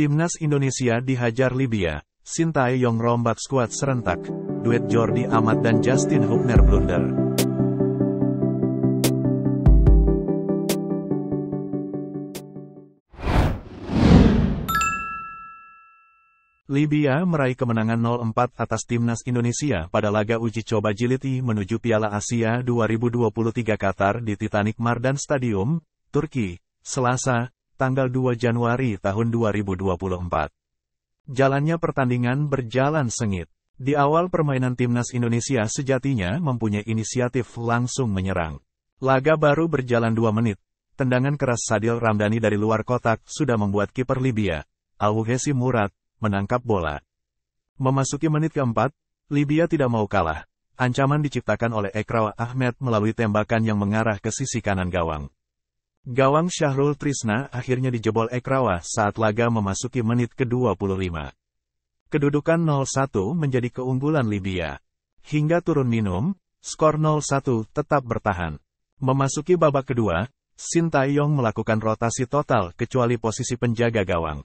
Timnas Indonesia dihajar Libya, Yong rombat skuad serentak, duet Jordi Amat dan Justin Hubner blunder. Libya meraih kemenangan 0-4 atas timnas Indonesia pada laga uji coba jiliti menuju Piala Asia 2023 Qatar di Titanic Mardan Stadium, Turki, Selasa, tanggal 2 Januari tahun 2024. Jalannya pertandingan berjalan sengit. Di awal permainan timnas Indonesia sejatinya mempunyai inisiatif langsung menyerang. Laga baru berjalan 2 menit. Tendangan keras Sadil Ramdhani dari luar kotak sudah membuat kiper Libya, Alwuhesi Murad, menangkap bola. Memasuki menit keempat, Libya tidak mau kalah. Ancaman diciptakan oleh Ekrawa Ahmed melalui tembakan yang mengarah ke sisi kanan gawang. Gawang Syahrul Trisna akhirnya dijebol Ekrawa saat laga memasuki menit ke-25. Kedudukan 0-1 menjadi keunggulan Libya. Hingga turun minum, skor 0-1 tetap bertahan. Memasuki babak kedua, Sintayong melakukan rotasi total kecuali posisi penjaga gawang.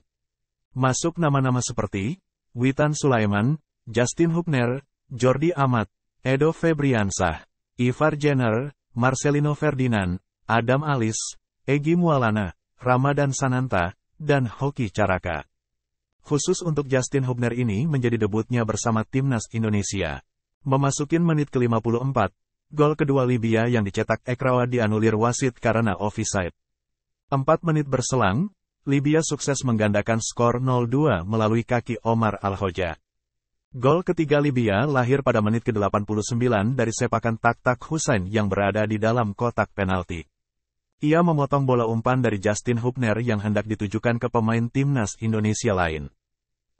Masuk nama-nama seperti Witan Sulaiman, Justin Hubner, Jordi Amat, Edo Febriansah, Ivar Jenner, Marcelino Ferdinand, Adam Alis, Egi Mualana, Ramadan Sananta, dan Hoki Caraka. Khusus untuk Justin Hubner ini menjadi debutnya bersama timnas Indonesia. Memasukin menit ke-54, gol kedua Libya yang dicetak Ekrawa dianulir wasit karena offside. Empat menit berselang, Libya sukses menggandakan skor 0-2 melalui kaki Omar Al-Hoja. Gol ketiga Libya lahir pada menit ke-89 dari sepakan tak-tak Hussein yang berada di dalam kotak penalti. Ia memotong bola umpan dari Justin Hubner yang hendak ditujukan ke pemain timnas Indonesia lain.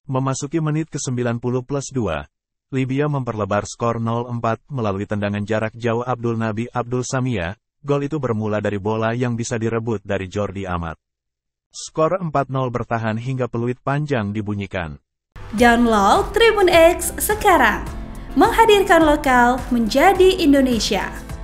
Memasuki menit ke-90 plus 2, Libya memperlebar skor 0-4 melalui tendangan jarak jauh Abdul Nabi Abdul Samia, gol itu bermula dari bola yang bisa direbut dari Jordi Amat. Skor 4-0 bertahan hingga peluit panjang dibunyikan. Download Tribun X sekarang, menghadirkan lokal menjadi Indonesia.